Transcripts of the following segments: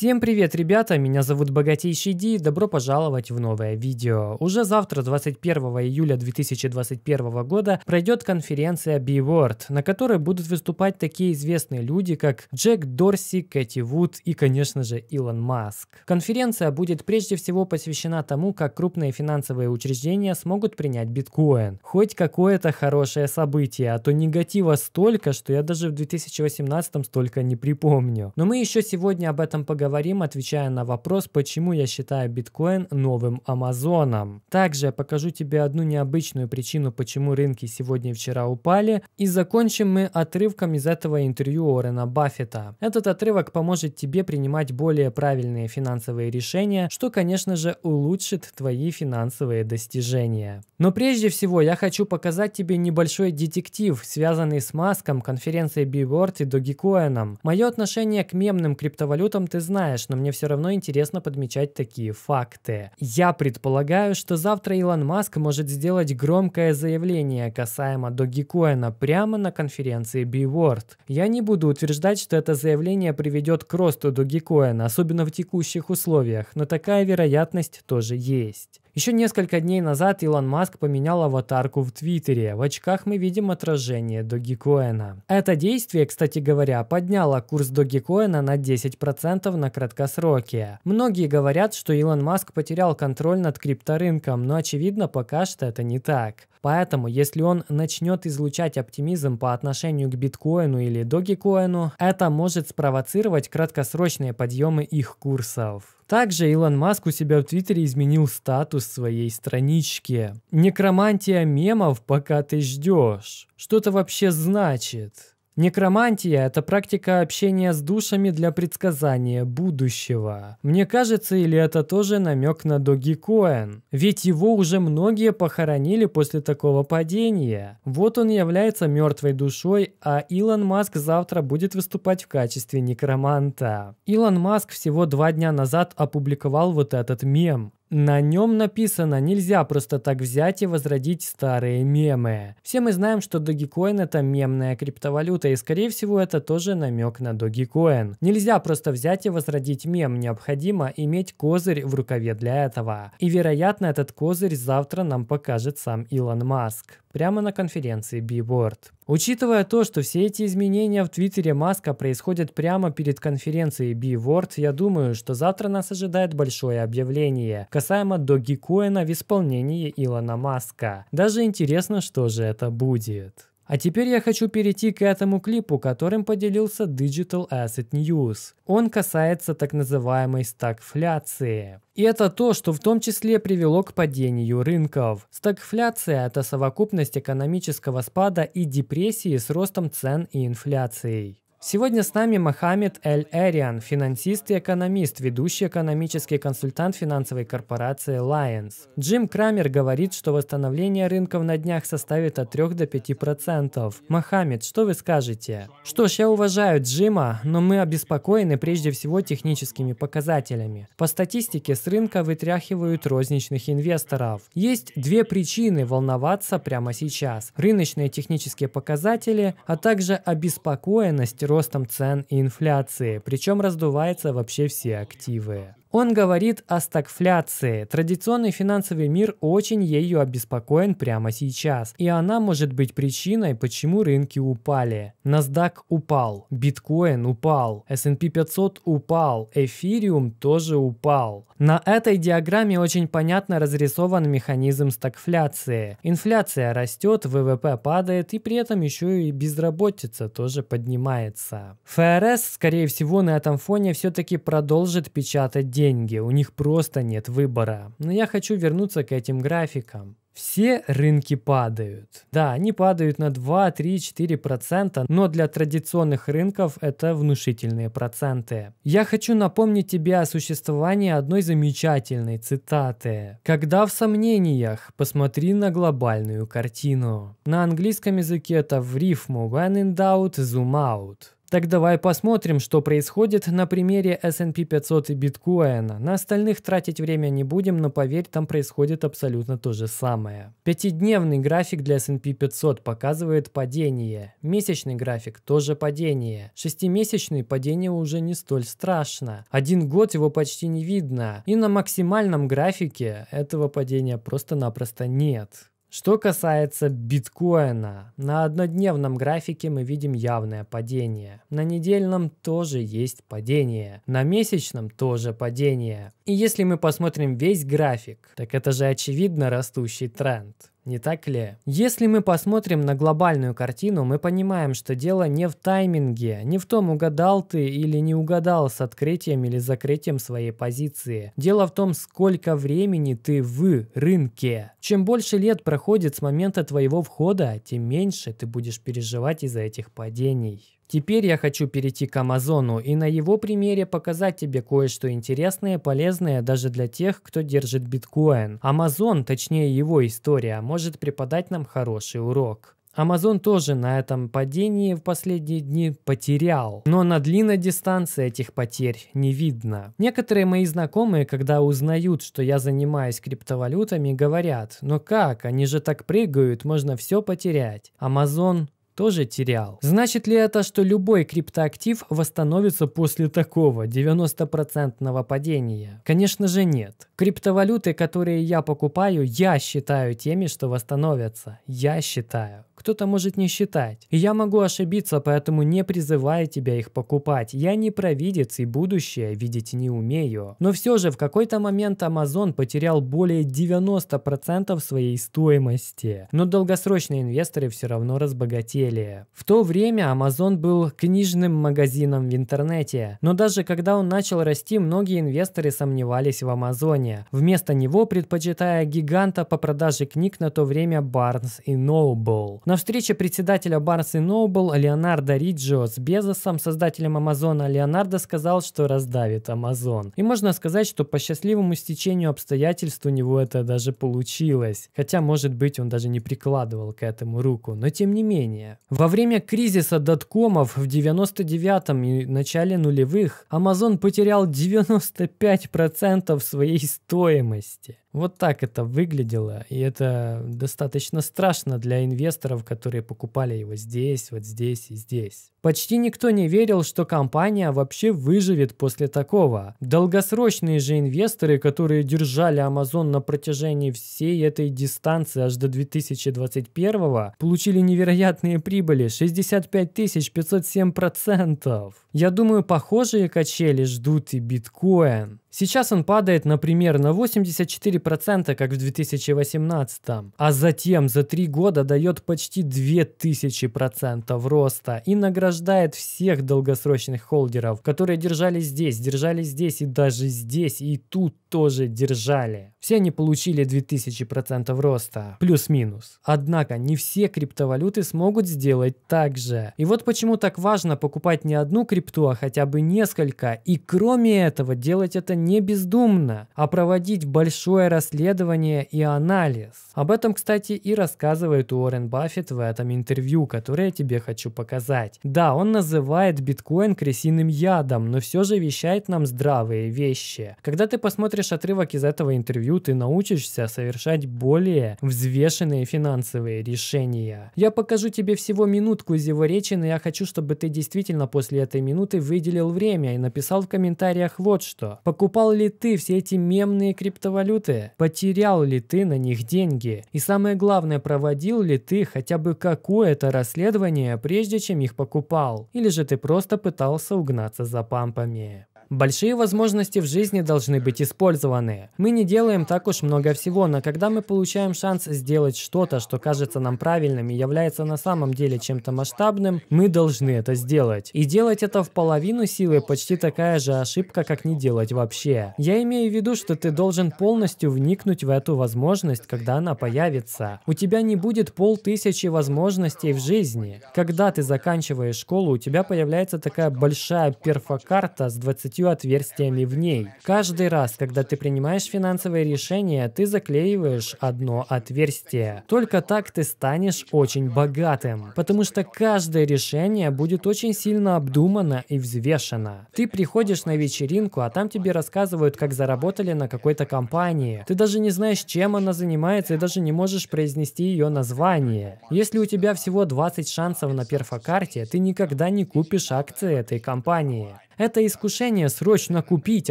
Всем привет, ребята! Меня зовут Богатейший Ди, добро пожаловать в новое видео. Уже завтра, 21 июля 2021 года, пройдет конференция B-Word, на которой будут выступать такие известные люди, как Джек Дорси, Кэти Вуд и, конечно же, Илон Маск. Конференция будет прежде всего посвящена тому, как крупные финансовые учреждения смогут принять биткоин. Хоть какое-то хорошее событие, а то негатива столько, что я даже в 2018 столько не припомню. Но мы еще сегодня об этом поговорим поговорим, отвечая на вопрос, почему я считаю биткоин новым Амазоном. Также я покажу тебе одну необычную причину, почему рынки сегодня и вчера упали. И закончим мы отрывком из этого интервью Орена Баффета. Этот отрывок поможет тебе принимать более правильные финансовые решения, что, конечно же, улучшит твои финансовые достижения. Но прежде всего я хочу показать тебе небольшой детектив, связанный с Маском, конференцией BeWord и Dogecoin. Мое отношение к мемным криптовалютам ты знаешь, знаешь, но мне все равно интересно подмечать такие факты. Я предполагаю, что завтра Илон Маск может сделать громкое заявление касаемо Dogecoin прямо на конференции BWord. Я не буду утверждать, что это заявление приведет к росту Dogecoin, особенно в текущих условиях, но такая вероятность тоже есть. Еще несколько дней назад Илон Маск поменял аватарку в Твиттере. В очках мы видим отражение Догикоина. Это действие, кстати говоря, подняло курс Догикоина на 10% на краткосроке. Многие говорят, что Илон Маск потерял контроль над крипторынком, но очевидно пока что это не так. Поэтому, если он начнет излучать оптимизм по отношению к биткоину или догикоину, это может спровоцировать краткосрочные подъемы их курсов. Также Илон Маск у себя в Твиттере изменил статус своей страничке. Некромантия мемов, пока ты ждешь. Что это вообще значит? Некромантия – это практика общения с душами для предсказания будущего. Мне кажется, или это тоже намек на Доги Коэн? Ведь его уже многие похоронили после такого падения. Вот он является мертвой душой, а Илон Маск завтра будет выступать в качестве некроманта. Илон Маск всего два дня назад опубликовал вот этот мем. На нем написано «Нельзя просто так взять и возродить старые мемы». Все мы знаем, что Dogecoin – это мемная криптовалюта, и скорее всего это тоже намек на Dogecoin. Нельзя просто взять и возродить мем, необходимо иметь козырь в рукаве для этого. И вероятно, этот козырь завтра нам покажет сам Илон Маск прямо на конференции Beeboard. Учитывая то, что все эти изменения в твиттере Маска происходят прямо перед конференцией Beeboard, я думаю, что завтра нас ожидает большое объявление, касаемо Dogecoin в исполнении Илона Маска. Даже интересно, что же это будет. А теперь я хочу перейти к этому клипу, которым поделился Digital Asset News. Он касается так называемой стагфляции. И это то, что в том числе привело к падению рынков. Стагфляция – это совокупность экономического спада и депрессии с ростом цен и инфляцией. Сегодня с нами Мохаммед Эль Эриан, финансист и экономист, ведущий экономический консультант финансовой корпорации Lions. Джим Крамер говорит, что восстановление рынков на днях составит от 3 до 5 процентов. Мохаммед, что вы скажете? Что ж, я уважаю Джима, но мы обеспокоены прежде всего техническими показателями. По статистике с рынка вытряхивают розничных инвесторов. Есть две причины волноваться прямо сейчас. Рыночные технические показатели, а также обеспокоенность ростом цен и инфляции, причем раздувается вообще все активы. Он говорит о стагфляции. Традиционный финансовый мир очень ею обеспокоен прямо сейчас, и она может быть причиной, почему рынки упали. NASDAQ упал, биткоин упал, S&P 500 упал, эфириум тоже упал. На этой диаграмме очень понятно разрисован механизм стагфляции. Инфляция растет, ВВП падает, и при этом еще и безработица тоже поднимается. ФРС, скорее всего, на этом фоне все-таки продолжит печатать деньги деньги, у них просто нет выбора. Но я хочу вернуться к этим графикам. Все рынки падают. Да, они падают на 2, 3, 4%, но для традиционных рынков это внушительные проценты. Я хочу напомнить тебе о существовании одной замечательной цитаты. Когда в сомнениях, посмотри на глобальную картину. На английском языке это в рифму when in doubt, zoom out. Так давай посмотрим, что происходит на примере S&P 500 и биткоина. На остальных тратить время не будем, но поверь, там происходит абсолютно то же самое. Пятидневный график для S&P 500 показывает падение. Месячный график тоже падение. Шестимесячный падение уже не столь страшно. Один год его почти не видно. И на максимальном графике этого падения просто-напросто нет. Что касается биткоина, на однодневном графике мы видим явное падение. На недельном тоже есть падение. На месячном тоже падение. И если мы посмотрим весь график, так это же очевидно растущий тренд не так ли? Если мы посмотрим на глобальную картину, мы понимаем, что дело не в тайминге, не в том, угадал ты или не угадал с открытием или закрытием своей позиции. Дело в том, сколько времени ты в рынке. Чем больше лет проходит с момента твоего входа, тем меньше ты будешь переживать из-за этих падений. Теперь я хочу перейти к Амазону и на его примере показать тебе кое-что интересное, полезное даже для тех, кто держит биткоин. Амазон, точнее его история, может преподать нам хороший урок. Amazon тоже на этом падении в последние дни потерял, но на длинной дистанции этих потерь не видно. Некоторые мои знакомые, когда узнают, что я занимаюсь криптовалютами, говорят, но как, они же так прыгают, можно все потерять. Amazon тоже терял. Значит ли это, что любой криптоактив восстановится после такого 90% падения? Конечно же нет. Криптовалюты, которые я покупаю, я считаю теми, что восстановятся. Я считаю кто-то может не считать. И я могу ошибиться, поэтому не призываю тебя их покупать. Я не провидец и будущее видеть не умею. Но все же в какой-то момент Amazon потерял более 90% своей стоимости. Но долгосрочные инвесторы все равно разбогатели. В то время Amazon был книжным магазином в интернете. Но даже когда он начал расти, многие инвесторы сомневались в Амазоне, вместо него предпочитая гиганта по продаже книг на то время Barnes и Noble. На встрече председателя Барс и Noble Леонардо Риджио с Безосом, создателем Амазона, Леонардо сказал, что раздавит Амазон. И можно сказать, что по счастливому стечению обстоятельств у него это даже получилось. Хотя, может быть, он даже не прикладывал к этому руку, но тем не менее. Во время кризиса доткомов в 99-м и начале нулевых Амазон потерял 95% своей стоимости. Вот так это выглядело, и это достаточно страшно для инвесторов, которые покупали его здесь, вот здесь и здесь. Почти никто не верил, что компания вообще выживет после такого. Долгосрочные же инвесторы, которые держали Amazon на протяжении всей этой дистанции аж до 2021, получили невероятные прибыли 65 507 процентов. Я думаю, похожие качели ждут и биткоин. Сейчас он падает, например, на 84%, как в 2018, а затем за три года дает почти 2000% роста и награждает всех долгосрочных холдеров, которые держали здесь, держали здесь и даже здесь, и тут тоже держали. Все они получили 2000% роста, плюс-минус. Однако не все криптовалюты смогут сделать так же. И вот почему так важно покупать не одну крипту, а хотя бы несколько, и кроме этого делать это не бездумно, а проводить большое расследование и анализ. Об этом, кстати, и рассказывает Уоррен Баффет в этом интервью, которое я тебе хочу показать. Да, он называет биткоин крысиным ядом, но все же вещает нам здравые вещи. Когда ты посмотришь отрывок из этого интервью, ты научишься совершать более взвешенные финансовые решения. Я покажу тебе всего минутку из его речи, но я хочу, чтобы ты действительно после этой минуты выделил время и написал в комментариях вот что. Покупай Покупал ли ты все эти мемные криптовалюты? Потерял ли ты на них деньги? И самое главное, проводил ли ты хотя бы какое-то расследование, прежде чем их покупал? Или же ты просто пытался угнаться за пампами? Большие возможности в жизни должны быть использованы. Мы не делаем так уж много всего, но когда мы получаем шанс сделать что-то, что кажется нам правильным и является на самом деле чем-то масштабным, мы должны это сделать. И делать это в половину силы почти такая же ошибка, как не делать вообще. Я имею в виду, что ты должен полностью вникнуть в эту возможность, когда она появится. У тебя не будет полтысячи возможностей в жизни. Когда ты заканчиваешь школу, у тебя появляется такая большая перфокарта с 20 шестью отверстиями в ней. Каждый раз, когда ты принимаешь финансовые решения, ты заклеиваешь одно отверстие. Только так ты станешь очень богатым, потому что каждое решение будет очень сильно обдумано и взвешено. Ты приходишь на вечеринку, а там тебе рассказывают, как заработали на какой-то компании. Ты даже не знаешь, чем она занимается, и даже не можешь произнести ее название. Если у тебя всего 20 шансов на перфокарте, ты никогда не купишь акции этой компании. Это искушение срочно купить,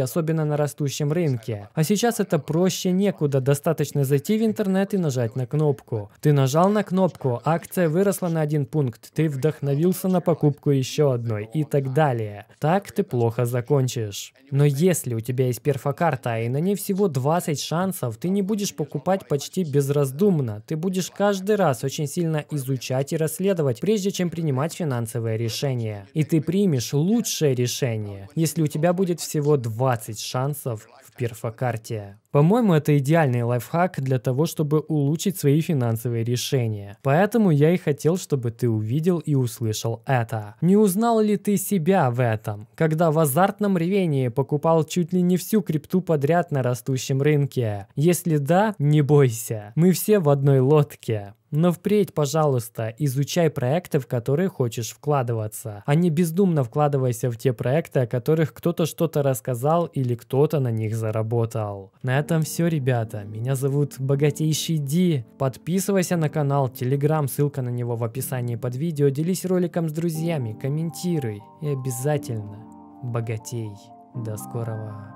особенно на растущем рынке. А сейчас это проще некуда, достаточно зайти в интернет и нажать на кнопку. Ты нажал на кнопку, акция выросла на один пункт, ты вдохновился на покупку еще одной и так далее. Так ты плохо закончишь. Но если у тебя есть перфокарта и на ней всего 20 шансов, ты не будешь покупать почти безраздумно. Ты будешь каждый раз очень сильно изучать и расследовать, прежде чем принимать финансовое решение. И ты примешь лучшее решение поражение, если у тебя будет всего 20 шансов в перфокарте. По-моему, это идеальный лайфхак для того, чтобы улучшить свои финансовые решения. Поэтому я и хотел, чтобы ты увидел и услышал это. Не узнал ли ты себя в этом, когда в азартном ревении покупал чуть ли не всю крипту подряд на растущем рынке? Если да, не бойся, мы все в одной лодке. Но впредь, пожалуйста, изучай проекты, в которые хочешь вкладываться, а не бездумно вкладывайся в те проекты, о которых кто-то что-то рассказал или кто-то на них заработал. На этом все, ребята. Меня зовут Богатейший Ди. Подписывайся на канал, телеграм, ссылка на него в описании под видео. Делись роликом с друзьями, комментируй и обязательно богатей. До скорого.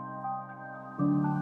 thank you